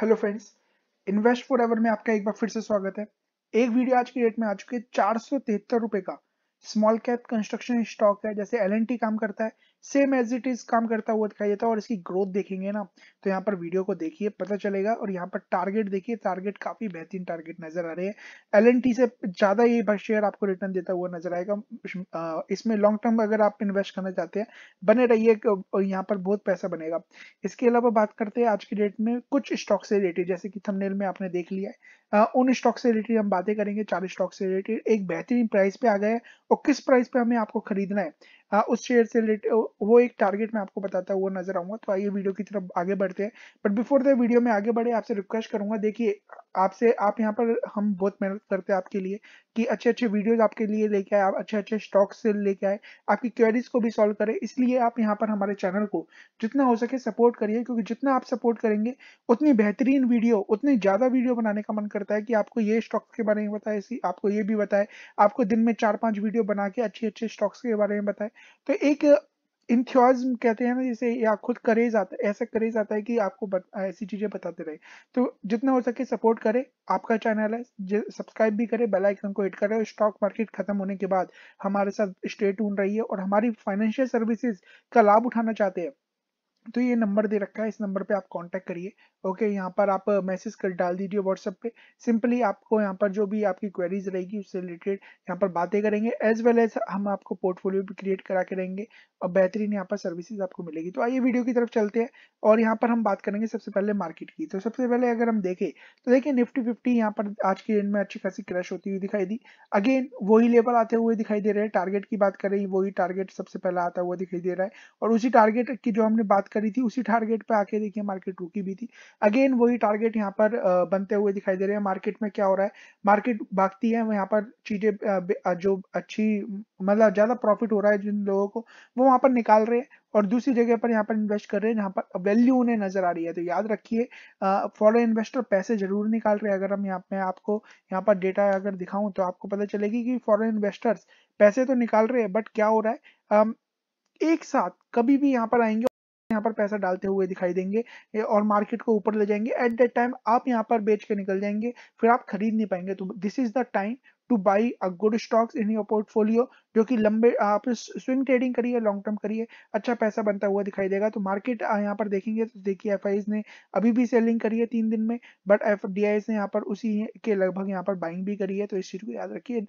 hello friends invest for ever में आपका एक बार फिर से स्वागत है एक वीडियो आज की डेट में आ चुकी है चार सौ तिहत्तर रुपए का स्मॉल कैप कंस्ट्रक्शन स्टॉक है जैसे एल काम करता है सेम एज इट इज काम करता हुआ दिखाई देता है और इसकी ग्रोथ देखेंगे ना तो यहाँ पर वीडियो को देखिए पता चलेगा और यहाँ पर टारगेट देखिए टारगेट काफी बेहतरीन टारगेट नजर आ रहे हैं एल से ज्यादा ये शेयर आपको रिटर्न देता हुआ नजर आएगा इसमें लॉन्ग टर्म अगर आप इन्वेस्ट करना चाहते हैं बने रहिए यहाँ पर बहुत पैसा बनेगा इसके अलावा बात करते हैं आज की डेट में कुछ स्टॉक से रिलेटेड जैसे कि थमनेल में आपने देख लिया है उन स्टॉक से रिलेटेड हम बातें करेंगे चार स्टॉक से रिलेटेड एक बेहतरीन प्राइस पे आ गए और किस प्राइस पे हमें आपको खरीदना है हाँ, उस शेयर से रिलेटेड वो एक टारगेट मैं आपको बताता हुआ नजर आऊंगा तो आइए वीडियो की तरफ आगे बढ़ते हैं बट बिफोर द वीडियो में आगे बढ़े आपसे रिक्वेस्ट करूंगा देखिए आपसे आप यहाँ पर हम बहुत मेहनत करते हैं आपके लिए कि अच्छे अच्छे वीडियोज आपके लिए लेके आए आप अच्छे अच्छे स्टॉक्स से लेके आए आपकी क्वेरीज को भी सॉल्व करें इसलिए आप यहाँ पर हमारे चैनल को जितना हो सके सपोर्ट करिए क्योंकि जितना आप सपोर्ट करेंगे उतनी बेहतरीन वीडियो उतनी ज़्यादा वीडियो बनाने का मन करता है कि आपको ये स्टॉक्स के बारे में बताए आपको ये भी बताए आपको दिन में चार पाँच वीडियो बना के अच्छे अच्छे स्टॉक्स के बारे में बताए तो एक इन कहते हैं ना जैसे या खुद करे जाता ऐसा करे जाता है कि आपको बत, ऐसी चीजें बताते रहे तो जितना हो सके सपोर्ट करे आपका चैनल है सब्सक्राइब भी करे बेल आइकन को हिट करे और स्टॉक मार्केट खत्म होने के बाद हमारे साथ स्टेट ढूंढ रही है और हमारी फाइनेंशियल सर्विसेज का लाभ उठाना चाहते हैं तो ये नंबर दे रखा है इस नंबर पे आप कांटेक्ट करिए ओके यहाँ पर आप मैसेज कर डाल दीजिए व्हाट्सएप पे सिंपली आपको यहाँ पर जो भी आपकी क्वेरीज रहेगी उससे रिलेटेड यहाँ पर बातें करेंगे एज वेल एज हम आपको पोर्टफोलियो भी क्रिएट करा के रहेंगे और बेहतरीन यहाँ पर सर्विसेज आपको मिलेगी तो आइए वीडियो की तरफ चलते हैं और यहाँ पर हम बात करेंगे सबसे पहले मार्केट की तो सबसे पहले अगर हम देखें तो देखिए निफ्टी फिफ्टी यहाँ पर आज के डेट में अच्छी खासी क्रैश होती हुई दिखाई दी अगेन वही लेवल आते हुए दिखाई दे रहे हैं टारगेट की बात करें वही टारगेट सबसे पहले आता हुआ दिखाई दे रहा है और उसी टारगेट की जो हमने बात करी थी उसी टारगेट पे आके देखिए मार्केट रुकी भी थी अगेन वही टारगेट यहाँ पर बनते हुए दिखाई दे रहे हैं मार्केट में क्या हो रहा है मार्केट भागती है यहाँ पर चीजें जो अच्छी मतलब ज्यादा प्रॉफिट हो रहा है जिन लोगों को वो वहां पर निकाल रहे हैं और दूसरी जगह पर यहाँ पर इन्वेस्ट कर रहे हैं जहाँ पर वैल्यू उन्हें नजर आ रही है तो याद रखिए फॉरेन इन्वेस्टर पैसे जरूर निकाल रहे हैं अगर हम यहाँ मैं आपको यहाँ पर डेटा अगर दिखाऊं तो आपको पता चलेगी कि फॉरेन इन्वेस्टर्स पैसे तो निकाल रहे हैं बट क्या हो रहा है एक साथ कभी भी यहाँ पर आएंगे यहाँ पर पैसा डालते हुए दिखाई देंगे और मार्केट को ऊपर ले जाएंगे एट दैट टाइम आप यहाँ पर बेच के निकल जाएंगे फिर आप खरीद नहीं पाएंगे तो this is the time to buy a good stocks in your portfolio जो कि लंबे आप स्विंग ट्रेडिंग करिए लॉन्ग टर्म करिए अच्छा पैसा बनता हुआ दिखाई देगा तो मार्केट यहाँ पर देखेंगे तो देखिए एफ ने अभी भी सेलिंग करी है तीन दिन में बट एफ ने यहाँ पर उसी के लगभग यहाँ पर बाइंग भी करी है तो इस चीज को याद रखिए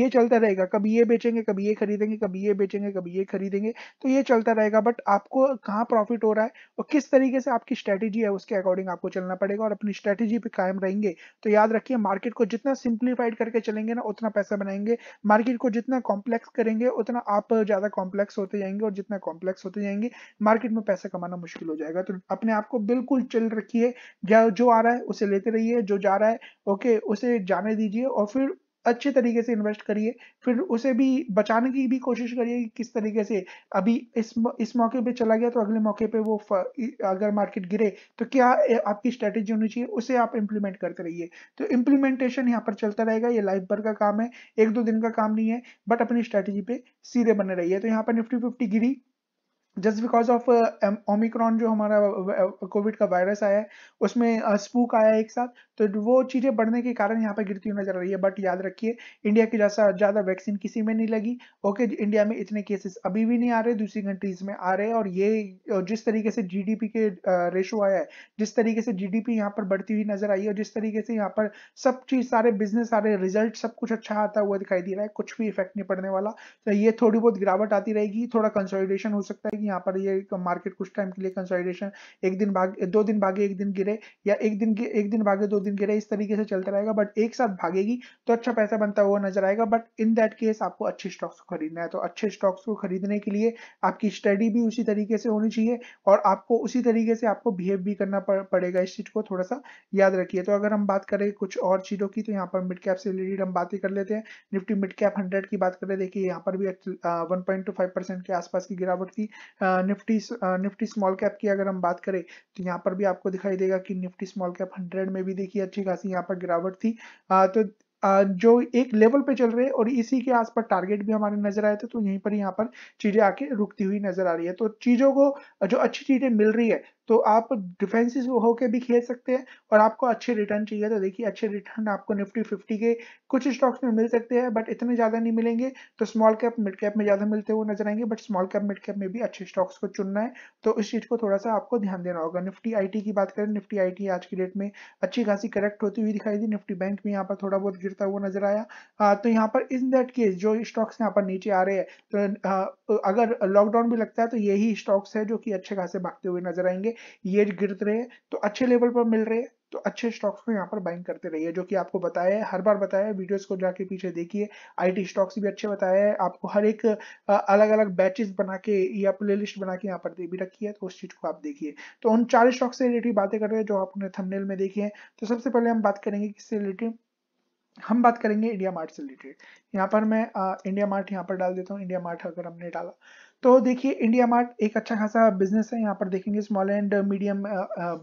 ये चलता रहेगा कभी ये बेचेंगे कभी ये खरीदेंगे कभी ये बेचेंगे कभी ये खरीदेंगे तो ये चलता रहेगा बट आपको कहाँ प्रॉफिट हो रहा है और किस तरीके से आपकी स्ट्रेटेजी है उसके अकॉर्डिंग आपको चलना पड़ेगा और अपनी स्ट्रेटेजी पे कायम रहेंगे तो याद रखिए मार्केट को जितना सिंप्लीफाइड करके चलेंगे ना उतना पैसा बनाएंगे मार्केट को जितना कॉम्प्लेक्स करेंगे उतना आप ज़्यादा कॉम्प्लेक्स होते जाएंगे और जितना कॉम्प्लेक्स होते जाएंगे मार्केट में पैसा कमाना मुश्किल हो जाएगा तो अपने आप को बिल्कुल चिल रखिए जो आ रहा है उसे लेते रहिए जो जा रहा है ओके उसे जाने दीजिए और फिर अच्छे तरीके से इन्वेस्ट करिए फिर उसे भी बचाने की भी कोशिश करिए कि किस तरीके से अभी इस इस मौके पे चला गया तो अगले मौके पे वो अगर मार्केट गिरे तो क्या आपकी स्ट्रेटेजी होनी चाहिए उसे आप इम्प्लीमेंट करते रहिए तो इम्प्लीमेंटेशन यहाँ पर चलता रहेगा ये लाइफ भर का काम है एक दो दिन का काम नहीं है बट अपनी स्ट्रेटेजी पे सीधे बने रहिए तो यहाँ पर निफ्टी फिफ्टी गिरी जस्ट बिकॉज ऑफ ओमिक्रॉन जो हमारा कोविड का वायरस आया है उसमें स्पूक आया है एक साथ तो वो चीज़ें बढ़ने के कारण यहाँ पे गिरती हुई नजर आ रही है बट याद रखिए इंडिया की जैसा ज़्यादा वैक्सीन किसी में नहीं लगी ओके इंडिया में इतने केसेस अभी भी नहीं आ रहे दूसरी कंट्रीज में आ रहे हैं और ये जिस तरीके से जीडीपी के रेशो आया है जिस तरीके से जीडीपी यहाँ पर बढ़ती हुई नजर आई है और जिस तरीके से यहाँ पर सब चीज़ सारे बिजनेस सारे रिजल्ट सब कुछ अच्छा आता हुआ दिखाई दे रहा है कुछ भी इफेक्ट नहीं पड़ने वाला तो ये थोड़ी बहुत गिरावट आती रहेगी थोड़ा कंसोलिडेशन हो सकता है कि यहाँ पर ये मार्केट कुछ टाइम के लिए कंसोलिडेशन एक दिन भागे दो दिन भागे एक दिन गिरे या एक दिन एक दिन भागे दो दिन गिरे इस तरीके से चलता रहेगा बट एक साथ भागेगी तो अच्छा पैसा बनता हुआ नजर आएगा बट इन दैट केस आपको अच्छे स्टॉक्स को खरीदना है तो अच्छे स्टॉक्स को खरीदने के लिए आपकी स्टडी भी उसी तरीके से होनी चाहिए और आपको उसी तरीके से आपको बिहेव भी करना पड़ेगा इस चीज को थोड़ा सा याद रखिए तो अगर हम बात करें कुछ और चीजों की तो यहाँ पर मिड कैप से रिलेटेड हम बातें कर लेते हैं निफ्टी मिड कैप हंड्रेड की बात करें देखिए यहाँ पर भी one point two five percent के आसपास की गिरावट थी निफ्टी निफ्टी स्मॉल कैप की अगर हम बात करें तो यहाँ पर भी आपको दिखाई देगा कि निफ्टी स्मॉल कैप हंड्रेड में भी देखिए अच्छी खासी यहाँ पर गिरावट थी आ, तो आ, जो एक लेवल पे चल रहे हैं और इसी के आसपास टारगेट भी हमारे नजर आए थे तो यहीं पर यहाँ पर चीजें आके रुकती हुई नजर आ रही है तो चीजों को जो अच्छी चीजें मिल रही है तो आप डिफेंसिस होकर भी खेल सकते हैं और आपको अच्छे रिटर्न चाहिए तो देखिए अच्छे रिटर्न आपको निफ्टी फिफ्टी के कुछ स्टॉक्स में मिल सकते हैं बट इतने ज़्यादा नहीं मिलेंगे तो स्मॉल कैप मिड कैप में ज़्यादा मिलते हुए नजर आएंगे but small cap mid cap में भी अच्छे स्टॉक्स को चुनना है तो इस चीज़ को थोड़ा सा आपको ध्यान देना होगा निफ्टी आई की बात करें निफ्टी आई आज की डेट में अच्छी खासी करेक्ट होती हुई दिखाई दी निफ्टी बैंक भी यहाँ पर थोड़ा बहुत गिरता हुआ नजर आया तो यहाँ पर इन दैट केस जो स्टॉक्स यहाँ पर नीचे आ रहे हैं तो अगर लॉकडाउन भी लगता है तो यही स्टॉक्स है जो कि अच्छे खासे भागते हुए नजर आएंगे ये गिरते रहे तो अच्छे लेवल पर मिल रहे हैं तो अच्छे स्टॉक्स को यहाँ पर बाइंग करते रहिए जो कि आपको बताया है हर बार बताया है वीडियोस को जाके पीछे देखिए आईटी स्टॉक्स भी अच्छे बताया है आपको हर एक अलग अलग बैचेस बना के या प्ले लिस्ट बना के यहाँ पर दे भी रखी है तो उस चीज़ को आप देखिए तो उन चार स्टॉक्स से रिलेटेड बातें कर रहे हैं जो आपने थमनेल में देखी है तो सबसे पहले हम बात करेंगे किससे रिलेटेड हम बात करेंगे इंडिया मार्ट से रिलेटेड यहाँ पर मैं इंडिया मार्ट यहाँ पर डाल देता हूँ इंडिया मार्ट अगर हमने डाला तो देखिए इंडिया मार्ट एक अच्छा खासा बिजनेस है यहाँ पर देखेंगे स्मॉल एंड मीडियम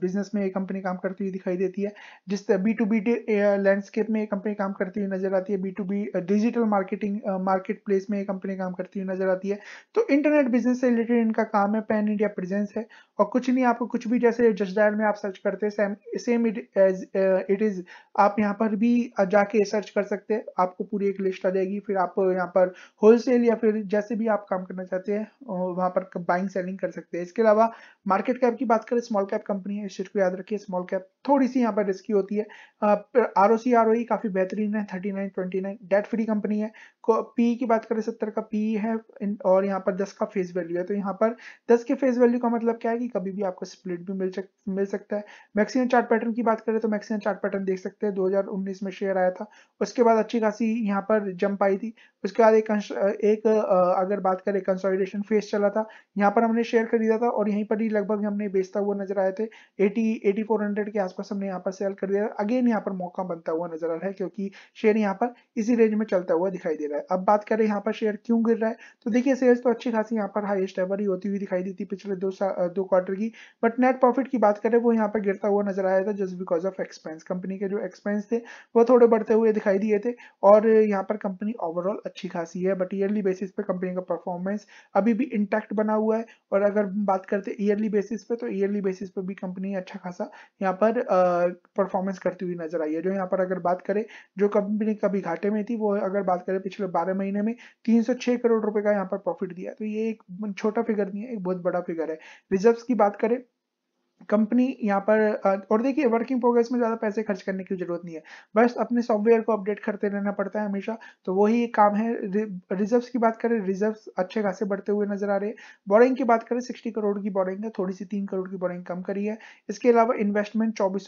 बिजनेस में ये कंपनी काम करती हुई दिखाई देती है जिस बी टू बी लैंडस्केप में ये कंपनी काम करती हुई नजर आती है B to B digital marketing market place में ये कंपनी काम करती हुई नजर आती है तो इंटरनेट बिजनेस से रिलेटेड इनका काम है पैन इंडिया प्रेजेंस है और कुछ नहीं आपको कुछ भी जैसे जस डायल में आप सर्च करते हैं सेम इट इज आप यहाँ पर भी जाके सर्च कर सकते हैं आपको पूरी एक लिस्ट आ जाएगी फिर आप यहाँ पर होलसेल या फिर जैसे भी आप काम करना चाहते हैं वहां पर बाइंग सेलिंग कर सकते हैं इसके अलावा मार्केट कैप की बात करें स्मॉल कैप कंपनी है इस चीज को याद रखिए स्मॉल कैप थोड़ी सी यहाँ पर रिस्की होती है आर ओ सी आर ओ काफी बेहतरीन है thirty nine twenty nine debt free company है पी की बात करें सत्तर का पी है और यहाँ पर दस का फेस वैल्यू है तो यहाँ पर दस के फेस वैल्यू का मतलब क्या है कि कभी भी आपको स्प्लिट भी मिल सक, मिल सकता है मैक्सिमम चार्ट पैटर्न की बात करें तो मैक्सिमम चार्ट पैटर्न देख सकते हैं 2019 में शेयर आया था उसके बाद अच्छी खासी यहाँ पर जंप आई थी उसके बाद एक एक अगर बात करें कंसोलिडेशन कंसोलिडेशन फेस चला था यहाँ पर हमने शेयर खरीदा था और यहीं पर ही लगभग हमने बेचता हुआ नजर आए थे 80 8400 के आसपास हमने यहाँ पर सेल कर दिया अगेन यहाँ पर मौका बनता हुआ नजर आ रहा है क्योंकि शेयर यहाँ पर इसी रेंज में चलता हुआ दिखाई दे रहा है अब बात करें यहाँ पर शेयर क्यों गिर रहा है तो देखिए सेल्स तो अच्छी खासी यहाँ पर हाइस्ट एवर ही होती हुई दिखाई देती पिछले दो दो क्वार्टर की बट नेट प्रॉफिट की बात करें वो यहाँ पर गिरता हुआ नजर आया था just because of expense company के जो एक्सपेंस थे वो थोड़े बढ़ते हुए दिखाई दिए थे और यहाँ पर कंपनी ओवरऑल अच्छी खासी है बट ईयरली बेसिस पे कंपनी का परफॉर्मेंस अब अभी भी इंटैक्ट बना हुआ है और अगर बात करते हैं ईयरली बेसिस पे तो ईयरली बेसिस पे भी कंपनी अच्छा खासा यहाँ पर परफॉर्मेंस करती हुई नजर आई है जो यहाँ पर अगर बात करें जो कंपनी कभी घाटे में थी वो अगर बात करें पिछले बारह महीने में तीन करोड़ रुपए का यहाँ पर प्रॉफिट दिया तो ये एक छोटा फिगर नहीं है एक बहुत बड़ा फिगर है रिजर्व की बात करें कंपनी यहाँ पर और देखिए वर्किंग प्रोग्रेस में ज़्यादा पैसे खर्च करने की जरूरत नहीं है बस अपने सॉफ्टवेयर को अपडेट करते रहना पड़ता है हमेशा तो वही एक काम है रिजर्व्स की बात करें रिजर्व्स अच्छे खासे बढ़ते हुए नजर आ रहे हैं बोरिंग की बात करें सिक्सटी करोड़ की बोरिंग है थोड़ी सी तीन करोड़ की बोरिंग कम करी है इसके अलावा इन्वेस्टमेंट चौबीस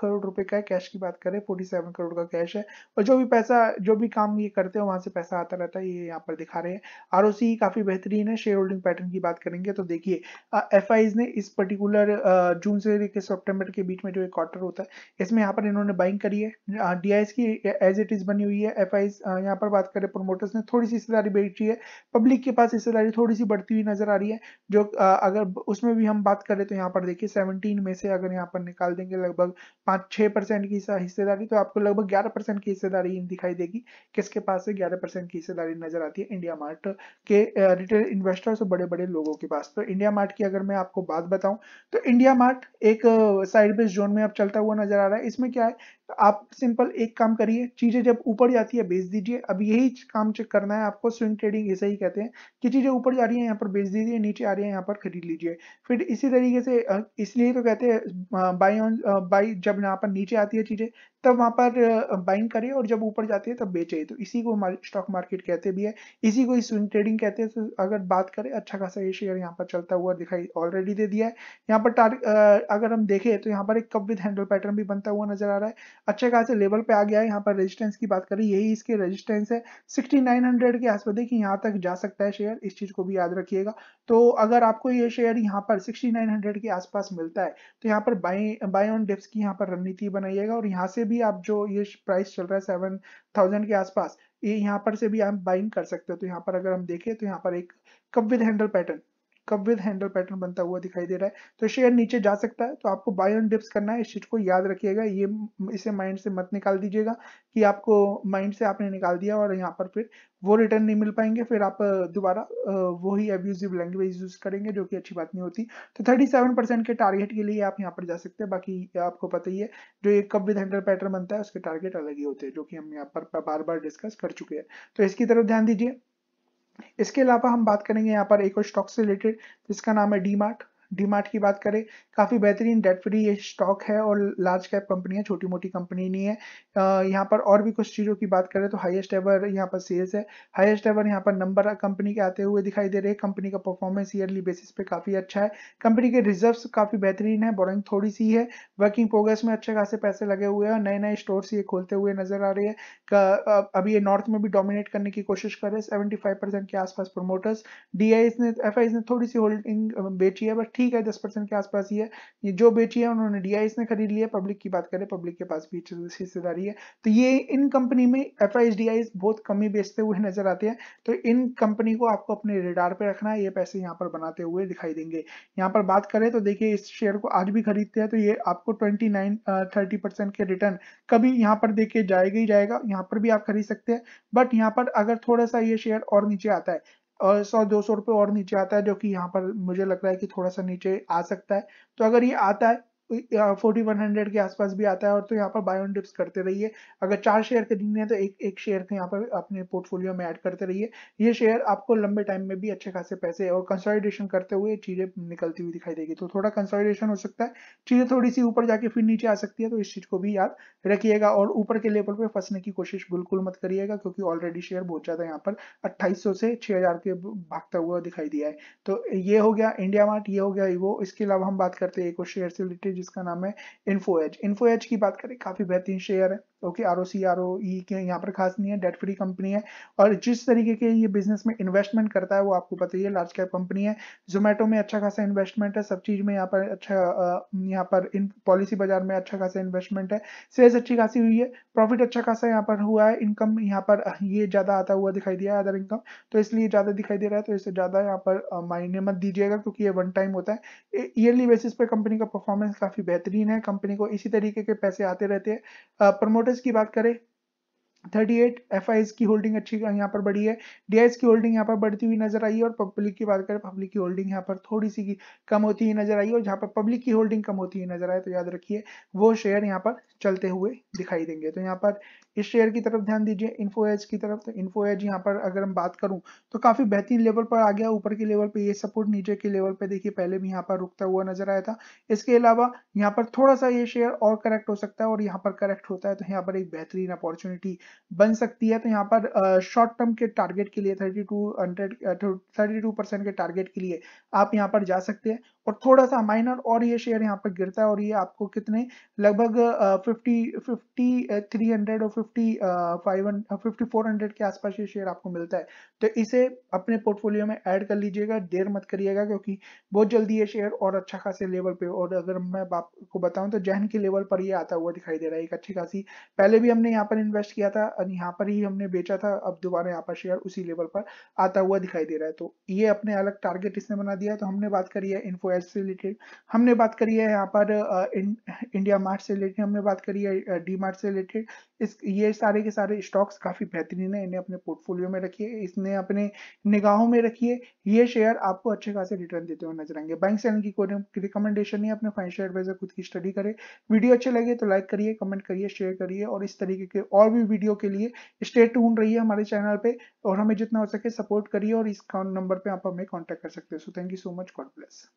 करोड़ रुपए का है कैश की बात करें फोर्टी करोड़ का कैश है और जो भी पैसा जो भी काम ये करते हैं वहां से पैसा आता रहता है ये यहाँ पर दिखा रहे हैं आर काफ़ी बेहतरीन है शेयर होल्डिंग पैटर्न की बात करेंगे तो देखिए एफ ने इस पर्टिकुलर जून से लेकर सेप्टेम्बर के बीच में जो एक क्वार्टर होता है इसमें यहाँ पर इन्होंने बाइंग करी है डी की एज इट इज बनी हुई है एफ आई यहाँ पर बात करें प्रोमोटर्स ने थोड़ी सी हिस्सेदारी बेची है पब्लिक के पास हिस्सेदारी थोड़ी सी बढ़ती हुई नजर आ रही है जो अगर उसमें भी हम बात करें तो यहाँ पर देखिए सेवनटीन में से अगर यहाँ पर निकाल देंगे लगभग पाँच छः परसेंट की हिस्सेदारी तो आपको लगभग ग्यारह परसेंट की हिस्सेदारी दिखाई देगी किसके पास से ग्यारह परसेंट की हिस्सेदारी नजर आती है इंडिया मार्ट के रिटेल इन्वेस्टर्स और बड़े बड़े लोगों के पास तो इंडिया मार्ट की अगर मैं आपको बात बताऊं तो इंडिया मार्ट एक साइड बेस जोन में अब चलता हुआ नजर आ रहा है इसमें क्या है तो आप सिंपल एक काम करिए चीज़ें जब ऊपर जाती है बेच दीजिए अब यही काम चेक करना है आपको स्विंग ट्रेडिंग ऐसे ही कहते हैं कि चीज़ें ऊपर जा रही है यहाँ पर बेच दीजिए नीचे आ रही है यहाँ पर खरीद लीजिए फिर इसी तरीके से इसलिए तो कहते हैं बाई ऑन बाई जब यहाँ पर नीचे आती है चीज़ें तब वहाँ पर बाइंग करिए और जब ऊपर जाती है तब बेचे तो इसी को स्टॉक मार्केट कहते भी है इसी को ही स्विंग ट्रेडिंग कहते हैं तो अगर बात करें अच्छा खासा ये शेयर यहाँ पर चलता हुआ दिखाई ऑलरेडी दे दिया है यहाँ पर अगर हम देखें तो यहाँ पर एक कप विद हैंडल पैटर्न भी बनता हुआ नजर आ रहा है अच्छे खासे लेवल पे आ गया है यहाँ पर रेजिस्टेंस की बात करें यही इसके रेजिस्टेंस है 6900 के आसपास देखिए यहाँ तक जा सकता है शेयर इस चीज़ को भी याद रखिएगा तो अगर आपको ये शेयर यहाँ पर 6900 के आसपास मिलता है तो यहाँ पर बाई बाई ऑन डिप्स की यहाँ पर रणनीति बनाइएगा और यहाँ से भी आप जो ये प्राइस चल रहा है सेवन थाउजेंड के आसपास ये यहाँ पर से भी आप बाइंग कर सकते हो तो यहाँ पर अगर हम देखें तो यहाँ पर एक cup with handle pattern cup with handle pattern बनता हुआ दिखाई दे रहा है तो शेयर नीचे जा सकता है तो आपको बाय ऑन डिप्स करना है इस चीज को याद रखिएगा ये इसे माइंड से मत निकाल दीजिएगा कि आपको माइंड से आपने निकाल दिया और यहाँ पर फिर वो रिटर्न नहीं मिल पाएंगे फिर आप दोबारा वही एब्यूजिव लैंग्वेज यूज करेंगे जो कि अच्छी बात नहीं होती तो 37 परसेंट के टारगेट के लिए आप यहाँ पर जा सकते हैं बाकी आपको पता ही है जो एक कब विद हैंडल पैटर्न बनता है उसके टारगेट अलग ही होते हैं जो कि हम यहाँ पर बार बार डिस्कस कर चुके हैं तो इसकी तरफ ध्यान दीजिए इसके अलावा हम बात करेंगे यहाँ पर एक और स्टॉक से रिलेटेड जिसका नाम है डी मार्ट डीमार्ट की बात करें काफ़ी बेहतरीन डेट फ्री ये स्टॉक है और लार्ज कैप कंपनी है छोटी मोटी कंपनी नहीं है यहाँ पर और भी कुछ चीज़ों की बात करें तो हाईएस्ट एवर यहाँ पर सेल्स है हाईएस्ट एवर यहाँ पर नंबर कंपनी के आते हुए दिखाई दे रहे हैं कंपनी का परफॉर्मेंस ईयरली बेसिस पे काफ़ी अच्छा है कंपनी के रिजर्व काफ़ी बेहतरीन है बोरिंग थोड़ी सी है वर्किंग प्रोग्रेस में अच्छे खासे पैसे लगे हुए हैं और नए नए स्टोर्स ये खोलते हुए नजर आ रहे हैं अभी ये नॉर्थ में भी डोमिनेट करने की कोशिश कर रहे हैं सेवेंटी के आसपास प्रोमोटर्स डी ने एफ ने थोड़ी सी होल्डिंग बेची है बट ठीक है दस परसेंट के आसपास ही है ये जो बेची है उन्होंने डी ने खरीद लिया पब्लिक की बात करें पब्लिक के पास भी हिस्सेदारी है तो ये इन कंपनी में एफ बहुत कमी बेचते हुए नजर आते हैं तो इन कंपनी को आपको अपने रेडार पे रखना है ये पैसे यहाँ पर बनाते हुए दिखाई देंगे यहाँ पर बात करें तो देखिए इस शेयर को आज भी खरीदते हैं तो ये आपको ट्वेंटी नाइन के रिटर्न कभी यहाँ पर देखे जाएगा ही जाएगा यहाँ पर भी आप खरीद सकते हैं बट यहाँ पर अगर थोड़ा सा ये शेयर और नीचे आता है सौ दो सौ रुपये और नीचे आता है जो कि यहाँ पर मुझे लग रहा है कि थोड़ा सा नीचे आ सकता है तो अगर ये आता है फोर्टी वन हंड्रेड के आसपास भी आता है और तो यहाँ पर बाय ऑन डिप्स करते रहिए अगर चार शेयर खरीदने हैं तो एक एक शेयर को यहाँ पर अपने पोर्टफोलियो में ऐड करते रहिए ये शेयर आपको लंबे टाइम में भी अच्छे खासे पैसे और कंसोलिडेशन करते हुए चीज़ें निकलती हुई दिखाई देगी तो थोड़ा कंसोलिडेशन हो सकता है चीज़ें थोड़ी सी ऊपर जाके फिर नीचे आ सकती है तो इस चीज़ को भी याद रखिएगा और ऊपर के लेवल पर फंसने की कोशिश बिल्कुल मत करिएगा क्योंकि ऑलरेडी शेयर बहुत ज़्यादा यहाँ पर अट्ठाईस से छह के भागता हुआ दिखाई दिया है तो ये हो गया इंडिया मार्ट ये हो गया वो इसके अलावा हम बात करते हैं एक और शेयर से रिलेटेड जिसका नाम है इन्फो एज इन्फो एज की बात करें काफी बेहतरीन शेयर है okay R O C R O E के यहाँ पर खास नहीं है डेट फ्री कंपनी है और जिस तरीके के ये बिजनेस में इन्वेस्टमेंट करता है वो आपको पता ही है लार्ज कैप कंपनी है जोमेटो में अच्छा खासा इन्वेस्टमेंट है सब चीज में यहाँ पर अच्छा यहाँ पर इन पॉलिसी बाजार में अच्छा खासा इन्वेस्टमेंट है सेल्स अच्छी खासी हुई है प्रॉफिट अच्छा खासा यहाँ पर हुआ है इनकम यहाँ पर ये ज्यादा आता हुआ दिखाई दिया है अदर इनकम तो इसलिए ज्यादा दिखाई दे रहा है तो इससे ज्यादा यहाँ पर मायने मत दीजिएगा क्योंकि ये वन टाइम होता है ईयरली बेसिस पे कंपनी का परफॉर्मेंस काफ़ी बेहतरीन है कंपनी को इसी तरीके के पैसे आते रहते हैं प्रमोटर्स की बात करें 38 एफ की होल्डिंग अच्छी यहाँ पर बढ़ी है डी की होल्डिंग यहाँ पर बढ़ती हुई नजर आई है और पब्लिक की बात करें पब्लिक की होल्डिंग यहाँ पर थोड़ी सी कम होती हुई नजर आई है और जहाँ पर पब्लिक की होल्डिंग कम होती हुई नजर आए तो याद रखिए वो शेयर यहाँ पर चलते हुए दिखाई देंगे तो यहाँ पर इस शेयर की तरफ ध्यान दीजिए इन्फो एज की तरफ तो इन्फो एज यहाँ पर अगर हम बात करूँ तो काफी बेहतरीन लेवल पर आ गया ऊपर के लेवल पे ये सपोर्ट नीचे के लेवल पे देखिए पहले भी यहाँ पर रुकता हुआ नजर आया था इसके अलावा यहाँ पर थोड़ा सा ये शेयर और करेक्ट हो सकता है और यहाँ पर करेक्ट होता है तो यहाँ पर एक बेहतरीन अपॉर्चुनिटी बन सकती है तो यहाँ पर शॉर्ट टर्म के टारगेट के लिए थर्टी टू के टारगेट के लिए आप यहाँ पर जा सकते हैं और थोड़ा सा माइनर और ये शेयर यहाँ पर गिरता है और ये आपको कितने लगभग फिफ्टी फिफ्टी थ्री हंड्रेड और fifty five fifty four hundred के आसपास ये शेयर आपको मिलता है तो इसे अपने पोर्टफोलियो में ऐड कर लीजिएगा देर मत करिएगा क्योंकि बहुत जल्दी ये शेयर और अच्छा खासे लेवल पे और अगर मैं आपको बताऊं तो जहन के लेवल पर ये आता हुआ दिखाई दे रहा है एक अच्छी खासी पहले भी हमने यहाँ पर इन्वेस्ट किया था और यहाँ पर ही हमने बेचा था अब दोबारा यहाँ पर शेयर उसी लेवल पर आता हुआ दिखाई दे रहा है तो ये अपने अलग टारगेट इसने बना दिया तो हमने बात करी है इन्फो स्क्वायर से रिलेटेड हमने बात करी है यहाँ पर इंडिया मार्ट से रिलेटेड हमने बात करी है डी मार्ट से रिलेटेड इस ये सारे के सारे स्टॉक्स काफ़ी बेहतरीन है इन्हें अपने पोर्टफोलियो में रखिए इसने अपने निगाहों में रखिए ये शेयर आपको अच्छे खासे रिटर्न देते हुए नजर आएंगे बैंक चैनल की कोई रिकमेंडेशन नहीं अपने फाइनेंशियल एडवाइजर खुद की स्टडी करें वीडियो अच्छे लगे तो लाइक करिए कमेंट करिए शेयर करिए और इस तरीके के और भी वीडियो के लिए स्टे टून रहिए हमारे चैनल पे और हमें जितना हो सके सपोर्ट करिए और इस नंबर पे आप हमें कॉन्टैक्ट कर सकते हैं so thank you so much God bless